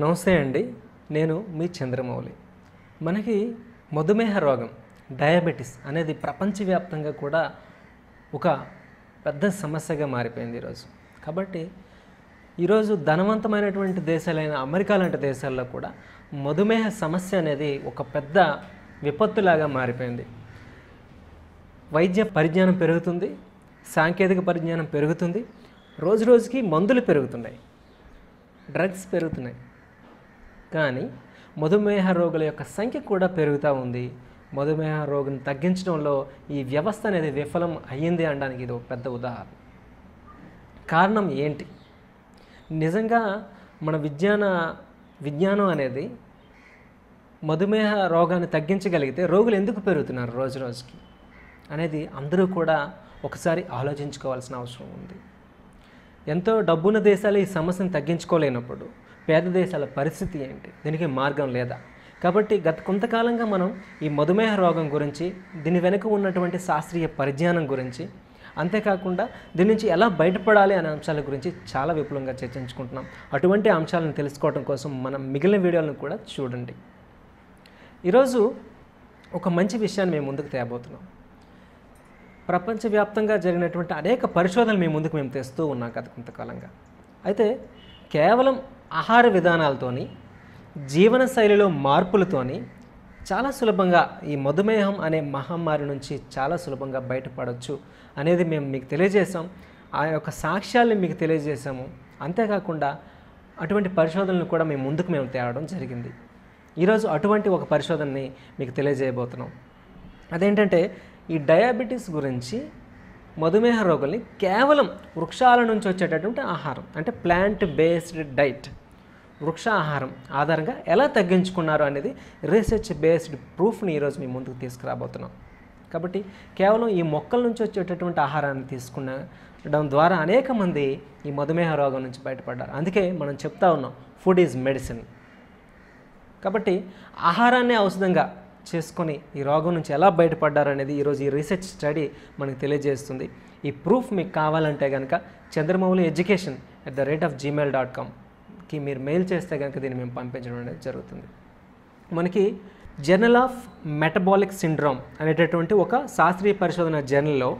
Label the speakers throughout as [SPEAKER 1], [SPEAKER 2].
[SPEAKER 1] నమస్తే అండి నేను మీ చంద్రమౌళి మనకి మధుమేహ రోగం డయాబెటీస్ అనేది ప్రపంచవ్యాప్తంగా కూడా ఒక పెద్ద సమస్యగా మారిపోయింది ఈరోజు కాబట్టి ఈరోజు ధనవంతమైనటువంటి దేశాలైన అమెరికా లాంటి దేశాల్లో కూడా మధుమేహ సమస్య అనేది ఒక పెద్ద విపత్తులాగా మారిపోయింది వైద్య పరిజ్ఞానం పెరుగుతుంది సాంకేతిక పరిజ్ఞానం పెరుగుతుంది రోజు రోజుకి మందులు పెరుగుతున్నాయి డ్రగ్స్ పెరుగుతున్నాయి కానీ మధుమేహ రోగుల యొక్క సంఖ్య కూడా పెరుగుతూ ఉంది మధుమేహ రోగిని తగ్గించడంలో ఈ వ్యవస్థ అనేది విఫలం అయ్యింది అనడానికి ఇది ఒక పెద్ద ఉదాహరణ కారణం ఏంటి నిజంగా మన విజ్ఞాన విజ్ఞానం అనేది మధుమేహ రోగాన్ని తగ్గించగలిగితే రోగులు ఎందుకు పెరుగుతున్నారు రోజు రోజుకి అనేది అందరూ కూడా ఒకసారి ఆలోచించుకోవాల్సిన అవసరం ఉంది ఎంతో డబ్బున్న దేశాలు ఈ సమస్యను తగ్గించుకోలేనప్పుడు పేద దేశాల పరిస్థితి ఏంటి దీనికి మార్గం లేదా కాబట్టి గత కొంతకాలంగా మనం ఈ మధుమేహ రోగం గురించి దీని వెనుక ఉన్నటువంటి శాస్త్రీయ పరిజ్ఞానం గురించి అంతేకాకుండా దీని నుంచి ఎలా బయటపడాలి అనే అంశాల గురించి చాలా విపులంగా చర్చించుకుంటున్నాం అటువంటి అంశాలను తెలుసుకోవడం కోసం మనం మిగిలిన వీడియోలను కూడా చూడండి ఈరోజు ఒక మంచి విషయాన్ని మేము ముందుకు తేబోతున్నాం ప్రపంచవ్యాప్తంగా జరిగినటువంటి అనేక పరిశోధనలు మీ ముందుకు మేము తెస్తూ ఉన్నాం గత కొంతకాలంగా అయితే కేవలం ఆహార విధానాలతోని జీవనశైలిలో మార్పులతోని చాలా సులభంగా ఈ మధుమేహం అనే మహమ్మారి నుంచి చాలా సులభంగా బయటపడవచ్చు అనేది మేము మీకు తెలియజేసాం ఆ యొక్క సాక్ష్యాలను మీకు తెలియజేసాము అంతేకాకుండా అటువంటి పరిశోధనలు కూడా మేము ముందుకు మేము తేవడం జరిగింది ఈరోజు అటువంటి ఒక పరిశోధనని మీకు తెలియజేయబోతున్నాం అదేంటంటే ఈ డయాబెటీస్ గురించి మధుమేహ రోగుల్ని కేవలం వృక్షాల నుంచి వచ్చేటటువంటి ఆహారం అంటే ప్లాంట్ బేస్డ్ డైట్ వృక్షాహారం ఆధారంగా ఎలా తగ్గించుకున్నారు అనేది రీసెర్చ్ బేస్డ్ ప్రూఫ్ని ఈరోజు మీ ముందుకు తీసుకురాబోతున్నాం కాబట్టి కేవలం ఈ మొక్కల నుంచి వచ్చేటటువంటి ఆహారాన్ని తీసుకునడం ద్వారా అనేక మంది ఈ మధుమేహ రోగం నుంచి బయటపడ్డారు అందుకే మనం చెప్తా ఉన్నాం ఫుడ్ ఈజ్ మెడిసిన్ కాబట్టి ఆహారాన్ని ఔషధంగా చేసుకొని ఈ రోగం నుంచి ఎలా బయటపడ్డారు అనేది ఈరోజు ఈ రీసెర్చ్ స్టడీ మనకు తెలియజేస్తుంది ఈ ప్రూఫ్ మీకు కావాలంటే కనుక Chandramouli education at the rate of Gmail dot com కి మీరు మెయిల్ చేస్తే కనుక దీన్ని మేము పంపించడం అనేది జరుగుతుంది మనకి జర్నల్ ఆఫ్ మెటబాలిక్ సిండ్రోమ్ అనేటటువంటి ఒక శాస్త్రీయ పరిశోధన జర్నల్లో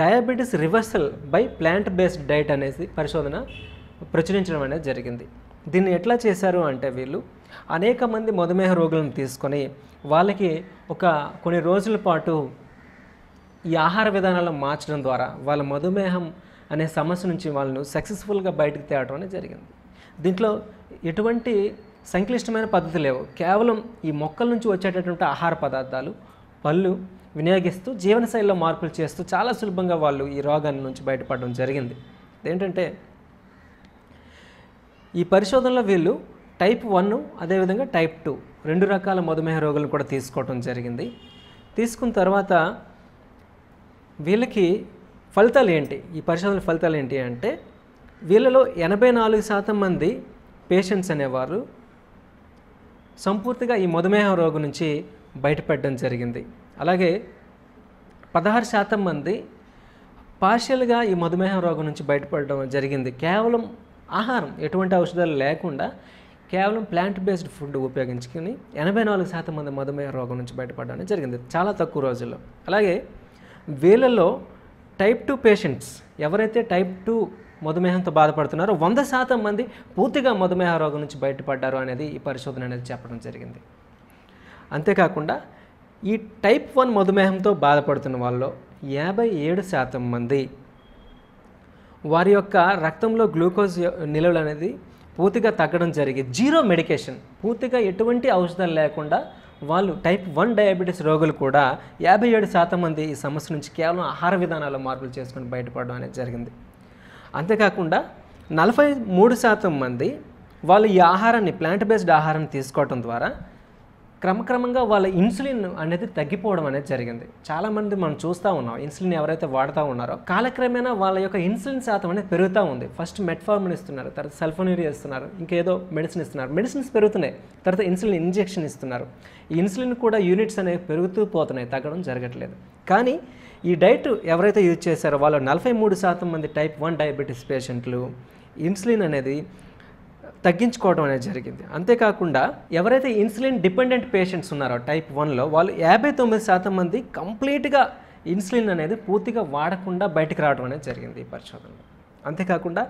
[SPEAKER 1] diabetes reversal by plant based diet అనేది పరిశోధన ప్రచురించడం అనేది జరిగింది దీన్ని ఎట్లా చేశారు అంటే వీళ్ళు అనేక మంది మధుమేహ రోగులను తీసుకొని వాళ్ళకి ఒక కొన్ని రోజుల పాటు ఈ ఆహార విధానాలను మార్చడం ద్వారా వాళ్ళ మధుమేహం అనే సమస్య నుంచి వాళ్ళను సక్సెస్ఫుల్గా బయటకు తేవడం అనేది జరిగింది దీంట్లో ఎటువంటి సంక్లిష్టమైన పద్ధతి లేవు కేవలం ఈ మొక్కల నుంచి వచ్చేటటువంటి ఆహార పదార్థాలు పళ్ళు వినియోగిస్తూ జీవనశైలిలో మార్పులు చేస్తూ చాలా సులభంగా వాళ్ళు ఈ రోగాన్ని నుంచి బయటపడడం జరిగింది ఏంటంటే ఈ పరిశోధనలో వీళ్ళు టైప్ వన్ అదేవిధంగా టైప్ టూ రెండు రకాల మధుమేహ రోగులను కూడా తీసుకోవడం జరిగింది తీసుకున్న తర్వాత వీళ్ళకి ఫలితాలు ఏంటి ఈ పరిశోధన ఫలితాలు ఏంటి అంటే వీళ్ళలో ఎనభై నాలుగు శాతం మంది పేషెంట్స్ అనేవారు సంపూర్తిగా ఈ మధుమేహ రోగం నుంచి బయటపడడం జరిగింది అలాగే పదహారు శాతం మంది పార్షియల్గా ఈ మధుమేహ రోగం నుంచి బయటపడడం జరిగింది కేవలం ఆహారం ఎటువంటి ఔషధాలు లేకుండా కేవలం ప్లాంట్ బేస్డ్ ఫుడ్ ఉపయోగించుకుని ఎనభై నాలుగు శాతం మంది మధుమేహ రోగం నుంచి బయటపడడం జరిగింది చాలా తక్కువ రోజుల్లో అలాగే వీళ్ళలో టైప్ టూ పేషెంట్స్ ఎవరైతే టైప్ టూ మధుమేహంతో బాధపడుతున్నారు వంద శాతం మంది పూర్తిగా మధుమేహ రోగం నుంచి బయటపడ్డారు అనేది ఈ పరిశోధన అనేది చెప్పడం జరిగింది అంతేకాకుండా ఈ టైప్ వన్ మధుమేహంతో బాధపడుతున్న వాళ్ళు యాభై ఏడు శాతం మంది వారి యొక్క రక్తంలో గ్లూకోజ్ నిలువలు అనేది పూర్తిగా తగ్గడం జరిగింది జీరో మెడికేషన్ పూర్తిగా ఎటువంటి ఔషధాలు లేకుండా వాళ్ళు టైప్ వన్ డయాబెటీస్ రోగులు కూడా యాభై ఏడు శాతం మంది ఈ సమస్య నుంచి కేవలం ఆహార విధానాల్లో మార్పులు చేసుకుని బయటపడడం అనేది జరిగింది అంతేకాకుండా నలభై మూడు శాతం మంది వాళ్ళు ఈ ఆహారాన్ని ప్లాంట్ బేస్డ్ ఆహారాన్ని తీసుకోవటం ద్వారా క్రమక్రమంగా వాళ్ళ ఇన్సులిన్ అనేది తగ్గిపోవడం అనేది జరిగింది చాలామంది మనం చూస్తూ ఉన్నాం ఇన్సులిన్ ఎవరైతే వాడుతూ ఉన్నారో కాలక్రమేణా వాళ్ళ యొక్క ఇన్సులిన్ శాతం అనేది పెరుగుతూ ఉంది ఫస్ట్ మెట్ఫార్మిన్ ఇస్తున్నారు తర్వాత సల్ఫోనీరియా ఇస్తున్నారు ఇంకేదో మెడిసిన్ ఇస్తున్నారు మెడిసిన్స్ పెరుగుతున్నాయి తర్వాత ఇన్సులిన్ ఇంజెక్షన్ ఇస్తున్నారు ఈ ఇన్సులిన్ కూడా యూనిట్స్ అనేవి పెరుగుతూ పోతున్నాయి తగ్గడం జరగట్లేదు కానీ ఈ డైట్ ఎవరైతే యూజ్ చేశారో వాళ్ళు నలభై మూడు శాతం మంది టైప్ వన్ డయాబెటీస్ పేషెంట్లు ఇన్సులిన్ అనేది తగ్గించుకోవడం అనేది జరిగింది అంతేకాకుండా ఎవరైతే ఇన్సులిన్ డిపెండెంట్ పేషెంట్స్ ఉన్నారో టైప్ వన్లో వాళ్ళు యాభై తొమ్మిది శాతం మంది కంప్లీట్గా ఇన్సులిన్ అనేది పూర్తిగా వాడకుండా బయటకు రావడం అనేది జరిగింది ఈ పరిశోధనలో అంతేకాకుండా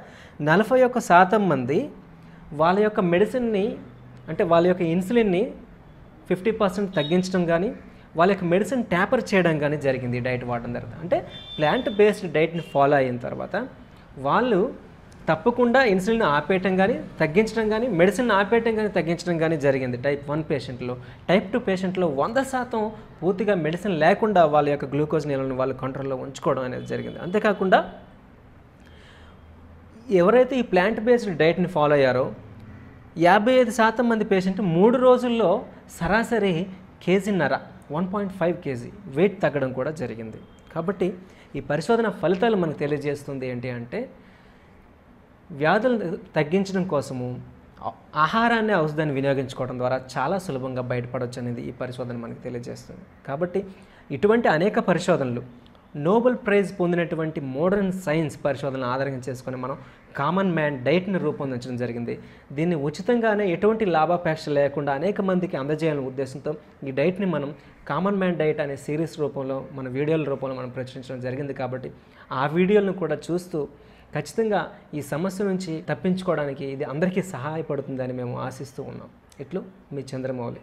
[SPEAKER 1] నలభై ఒక్క శాతం మంది వాళ్ళ యొక్క మెడిసిన్ని అంటే వాళ్ళ యొక్క ఇన్సులిన్ని ఫిఫ్టీ పర్సెంట్ తగ్గించడం కానీ వాళ్ళకి మెడిసిన్ ట్యాపర్ చేయడం కానీ జరిగింది డైట్ వాడడం తర్వాత అంటే ప్లాంట్ బేస్డ్ డైట్ని ఫాలో అయిన తర్వాత వాళ్ళు తప్పకుండా ఇన్సులిన్ ఆపేయటం కానీ తగ్గించడం కానీ మెడిసిన్ ఆపేయటం కానీ తగ్గించడం కానీ జరిగింది టైప్ వన్ పేషెంట్లో టైప్ టూ పేషెంట్లో వంద శాతం పూర్తిగా మెడిసిన్ లేకుండా వాళ్ళ యొక్క గ్లూకోజ్ నీళ్ళను వాళ్ళు కంట్రోల్లో ఉంచుకోవడం అనేది జరిగింది అంతేకాకుండా ఎవరైతే ఈ ప్లాంట్ బేస్డ్ డైట్ని ఫాలో అయ్యారో యాభై ఐదు శాతం మంది పేషెంట్ మూడు రోజుల్లో సరాసరి కేజీన్నర one point five kg weight తగ్గడం కూడా జరిగింది కాబట్టి ఈ పరిశోధన ఫలితాలు మనకు తెలియజేస్తుంది ఏంటి అంటే వ్యాధులు తగ్గించడం కోసము ఆహారాన్ని ఔషధాన్ని వినియోగించుకోవడం ద్వారా చాలా సులభంగా బయటపడవచ్చు అనేది ఈ పరిశోధన మనకు తెలియజేస్తుంది కాబట్టి ఇటువంటి అనేక పరిశోధనలు నోబెల్ ప్రైజ్ పొందినటువంటి మోడర్న్ సైన్స్ పరిశోధనలు ఆధారంగా చేసుకొని మనం కామన్ మ్యాన్ డైట్ని రూపొందించడం జరిగింది దీన్ని ఉచితంగానే ఎటువంటి లాభాపేక్ష లేకుండా అనేక మందికి అందజేయాలని ఉద్దేశంతో ఈ డైట్ని మనం కామన్ మ్యాన్ డైట్ అనే సిరీస్ రూపంలో మన వీడియోల రూపంలో మనం ప్రచురించడం జరిగింది కాబట్టి ఆ వీడియోలను కూడా చూస్తూ ఖచ్చితంగా ఈ సమస్య నుంచి తప్పించుకోవడానికి ఇది అందరికీ సహాయపడుతుందని మేము ఆశిస్తూ ఉన్నాం ఇట్లు మీ చంద్రమౌళి